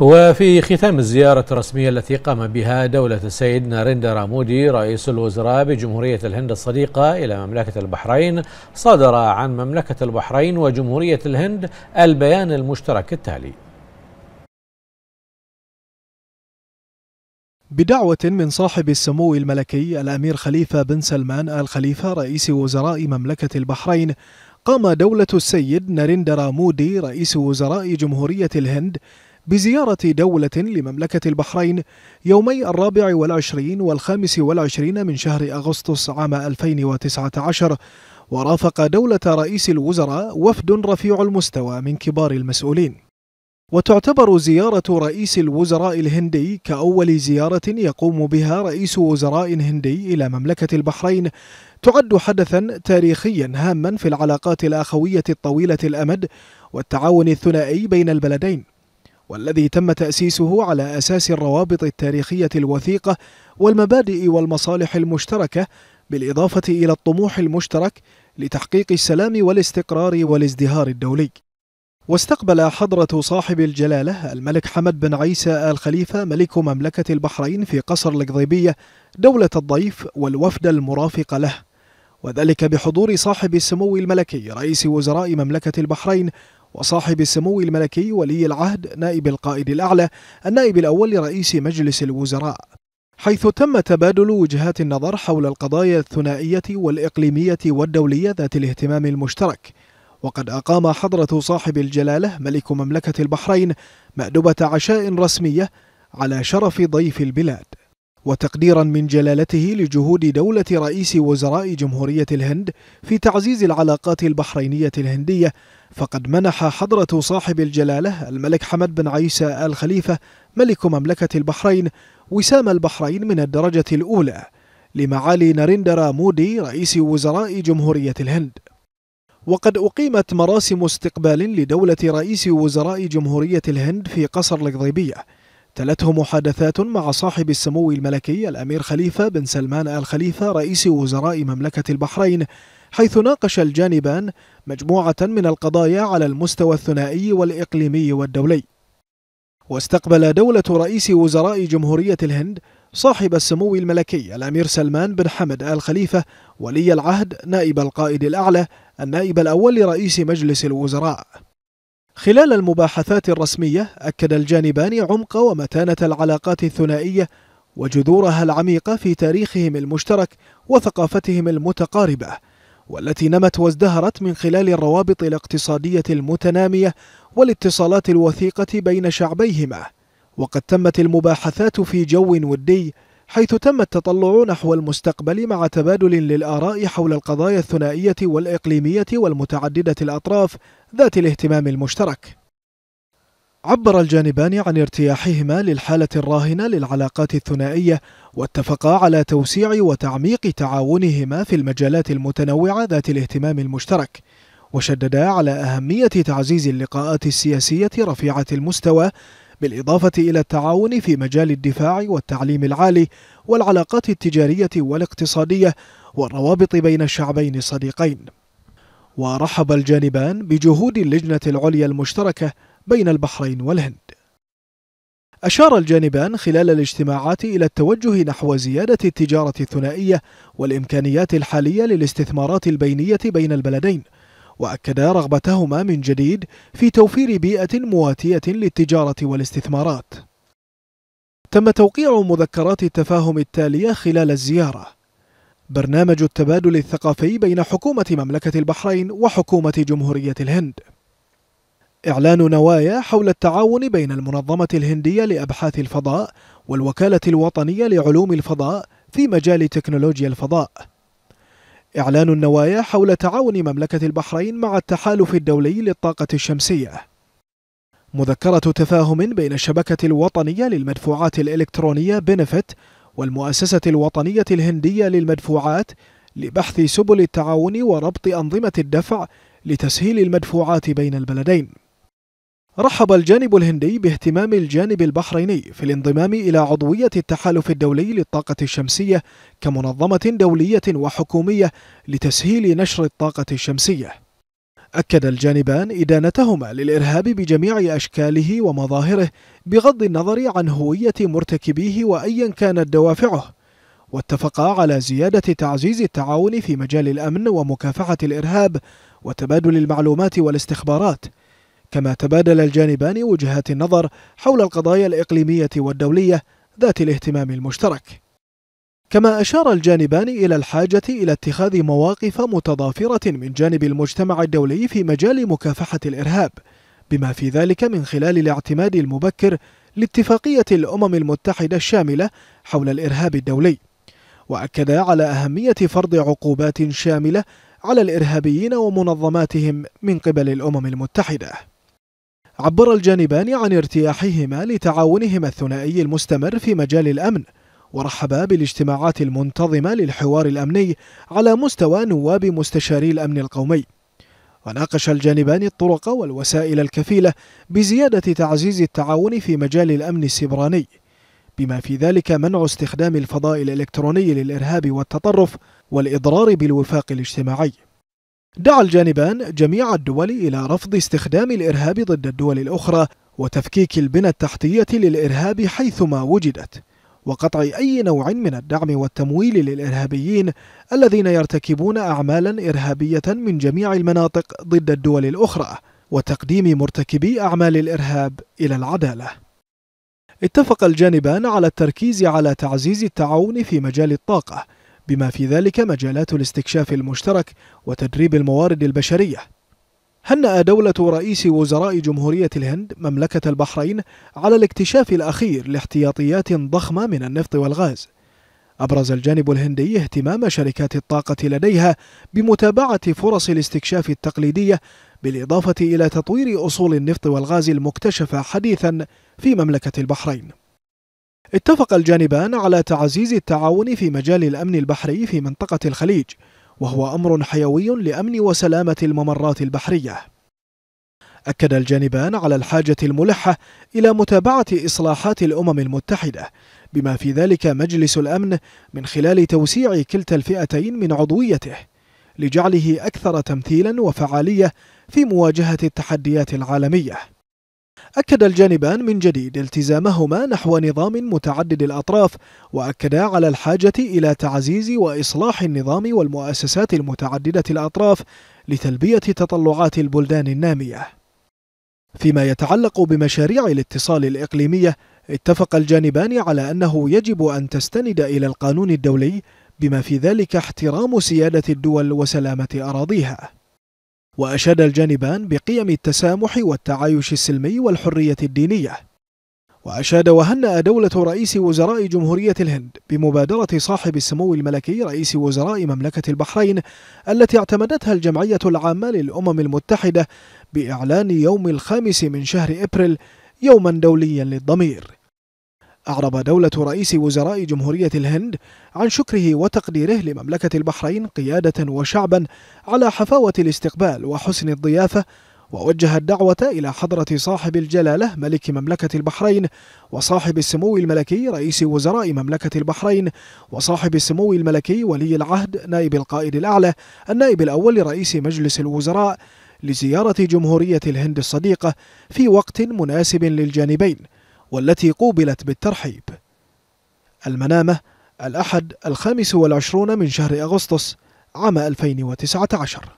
وفي ختام الزيارة الرسمية التي قام بها دولة السيد ناريندرا مودي رئيس الوزراء بجمهورية الهند الصديقة إلى مملكة البحرين صدر عن مملكة البحرين وجمهورية الهند البيان المشترك التالي بدعوة من صاحب السمو الملكي الأمير خليفة بن سلمان آل خليفة رئيس وزراء مملكة البحرين قام دولة السيد ناريندرا مودي رئيس وزراء جمهورية الهند بزيارة دولة لمملكة البحرين يومي الرابع والعشرين والخامس والعشرين من شهر أغسطس عام 2019 ورافق دولة رئيس الوزراء وفد رفيع المستوى من كبار المسؤولين وتعتبر زيارة رئيس الوزراء الهندي كأول زيارة يقوم بها رئيس وزراء هندي إلى مملكة البحرين تعد حدثا تاريخيا هاما في العلاقات الأخوية الطويلة الأمد والتعاون الثنائي بين البلدين والذي تم تأسيسه على أساس الروابط التاريخية الوثيقة والمبادئ والمصالح المشتركة بالإضافة إلى الطموح المشترك لتحقيق السلام والاستقرار والازدهار الدولي واستقبل حضرة صاحب الجلالة الملك حمد بن عيسى آل خليفة ملك مملكة البحرين في قصر القضيبية دولة الضيف والوفد المرافق له وذلك بحضور صاحب السمو الملكي رئيس وزراء مملكة البحرين وصاحب السمو الملكي ولي العهد نائب القائد الأعلى النائب الأول لرئيس مجلس الوزراء حيث تم تبادل وجهات النظر حول القضايا الثنائية والإقليمية والدولية ذات الاهتمام المشترك وقد أقام حضرة صاحب الجلالة ملك مملكة البحرين مأدبة عشاء رسمية على شرف ضيف البلاد وتقديرا من جلالته لجهود دولة رئيس وزراء جمهورية الهند في تعزيز العلاقات البحرينية الهندية فقد منح حضرة صاحب الجلالة الملك حمد بن عيسى آل خليفة ملك مملكة البحرين وسام البحرين من الدرجة الأولى لمعالي ناريندرا مودي رئيس وزراء جمهورية الهند وقد أقيمت مراسم استقبال لدولة رئيس وزراء جمهورية الهند في قصر القضيبية تلته محادثات مع صاحب السمو الملكي الأمير خليفة بن سلمان آل خليفة رئيس وزراء مملكة البحرين حيث ناقش الجانبان مجموعة من القضايا على المستوى الثنائي والإقليمي والدولي واستقبل دولة رئيس وزراء جمهورية الهند صاحب السمو الملكي الأمير سلمان بن حمد آل خليفة ولي العهد نائب القائد الأعلى النائب الأول لرئيس مجلس الوزراء خلال المباحثات الرسمية أكد الجانبان عمق ومتانة العلاقات الثنائية وجذورها العميقة في تاريخهم المشترك وثقافتهم المتقاربة والتي نمت وازدهرت من خلال الروابط الاقتصادية المتنامية والاتصالات الوثيقة بين شعبيهما وقد تمت المباحثات في جو ودي حيث تم التطلع نحو المستقبل مع تبادل للآراء حول القضايا الثنائية والإقليمية والمتعددة الأطراف ذات الاهتمام المشترك عبر الجانبان عن ارتياحهما للحالة الراهنة للعلاقات الثنائية واتفقا على توسيع وتعميق تعاونهما في المجالات المتنوعة ذات الاهتمام المشترك وشددا على أهمية تعزيز اللقاءات السياسية رفيعة المستوى بالإضافة إلى التعاون في مجال الدفاع والتعليم العالي والعلاقات التجارية والاقتصادية والروابط بين الشعبين الصديقين ورحب الجانبان بجهود اللجنة العليا المشتركة بين البحرين والهند أشار الجانبان خلال الاجتماعات إلى التوجه نحو زيادة التجارة الثنائية والإمكانيات الحالية للاستثمارات البينية بين البلدين وأكدا رغبتهما من جديد في توفير بيئة مواتية للتجارة والاستثمارات تم توقيع مذكرات التفاهم التالية خلال الزيارة برنامج التبادل الثقافي بين حكومة مملكة البحرين وحكومة جمهورية الهند إعلان نوايا حول التعاون بين المنظمة الهندية لأبحاث الفضاء والوكالة الوطنية لعلوم الفضاء في مجال تكنولوجيا الفضاء إعلان النوايا حول تعاون مملكة البحرين مع التحالف الدولي للطاقة الشمسية مذكرة تفاهم بين الشبكة الوطنية للمدفوعات الإلكترونية بنفت والمؤسسة الوطنية الهندية للمدفوعات لبحث سبل التعاون وربط أنظمة الدفع لتسهيل المدفوعات بين البلدين رحب الجانب الهندي باهتمام الجانب البحريني في الانضمام إلى عضوية التحالف الدولي للطاقة الشمسية كمنظمة دولية وحكومية لتسهيل نشر الطاقة الشمسية. أكد الجانبان إدانتهما للإرهاب بجميع أشكاله ومظاهره بغض النظر عن هوية مرتكبيه وأيا كانت دوافعه، واتفقا على زيادة تعزيز التعاون في مجال الأمن ومكافحة الإرهاب وتبادل المعلومات والاستخبارات. كما تبادل الجانبان وجهات النظر حول القضايا الإقليمية والدولية ذات الاهتمام المشترك كما أشار الجانبان إلى الحاجة إلى اتخاذ مواقف متضافرة من جانب المجتمع الدولي في مجال مكافحة الإرهاب بما في ذلك من خلال الاعتماد المبكر لاتفاقية الأمم المتحدة الشاملة حول الإرهاب الدولي وأكدا على أهمية فرض عقوبات شاملة على الإرهابيين ومنظماتهم من قبل الأمم المتحدة عبر الجانبان عن ارتياحهما لتعاونهما الثنائي المستمر في مجال الأمن ورحبا بالاجتماعات المنتظمة للحوار الأمني على مستوى نواب مستشاري الأمن القومي وناقش الجانبان الطرق والوسائل الكفيلة بزيادة تعزيز التعاون في مجال الأمن السبراني بما في ذلك منع استخدام الفضاء الإلكتروني للإرهاب والتطرف والإضرار بالوفاق الاجتماعي دعا الجانبان جميع الدول إلى رفض استخدام الإرهاب ضد الدول الأخرى وتفكيك البنى التحتية للإرهاب حيثما وجدت وقطع أي نوع من الدعم والتمويل للإرهابيين الذين يرتكبون أعمالا إرهابية من جميع المناطق ضد الدول الأخرى وتقديم مرتكبي أعمال الإرهاب إلى العدالة اتفق الجانبان على التركيز على تعزيز التعاون في مجال الطاقة بما في ذلك مجالات الاستكشاف المشترك وتدريب الموارد البشرية. هنأ دولة رئيس وزراء جمهورية الهند مملكة البحرين على الاكتشاف الأخير لاحتياطيات ضخمة من النفط والغاز. أبرز الجانب الهندي اهتمام شركات الطاقة لديها بمتابعة فرص الاستكشاف التقليدية بالإضافة إلى تطوير أصول النفط والغاز المكتشفة حديثا في مملكة البحرين. اتفق الجانبان على تعزيز التعاون في مجال الأمن البحري في منطقة الخليج وهو أمر حيوي لأمن وسلامة الممرات البحرية أكد الجانبان على الحاجة الملحة إلى متابعة إصلاحات الأمم المتحدة بما في ذلك مجلس الأمن من خلال توسيع كلتا الفئتين من عضويته لجعله أكثر تمثيلا وفعالية في مواجهة التحديات العالمية أكد الجانبان من جديد التزامهما نحو نظام متعدد الأطراف وأكدا على الحاجة إلى تعزيز وإصلاح النظام والمؤسسات المتعددة الأطراف لتلبية تطلعات البلدان النامية فيما يتعلق بمشاريع الاتصال الإقليمية اتفق الجانبان على أنه يجب أن تستند إلى القانون الدولي بما في ذلك احترام سيادة الدول وسلامة أراضيها وأشاد الجانبان بقيم التسامح والتعايش السلمي والحرية الدينية وأشاد وهنأ دولة رئيس وزراء جمهورية الهند بمبادرة صاحب السمو الملكي رئيس وزراء مملكة البحرين التي اعتمدتها الجمعية العامة للأمم المتحدة بإعلان يوم الخامس من شهر إبريل يوما دوليا للضمير أعرب دولة رئيس وزراء جمهورية الهند عن شكره وتقديره لمملكة البحرين قيادة وشعبا على حفاوة الاستقبال وحسن الضيافة ووجه الدعوة إلى حضرة صاحب الجلالة ملك مملكة البحرين وصاحب السمو الملكي رئيس وزراء مملكة البحرين وصاحب السمو الملكي ولي العهد نائب القائد الأعلى النائب الأول لرئيس مجلس الوزراء لزيارة جمهورية الهند الصديقة في وقت مناسب للجانبين والتي قوبلت بالترحيب المنامة الأحد الخامس والعشرون من شهر أغسطس عام 2019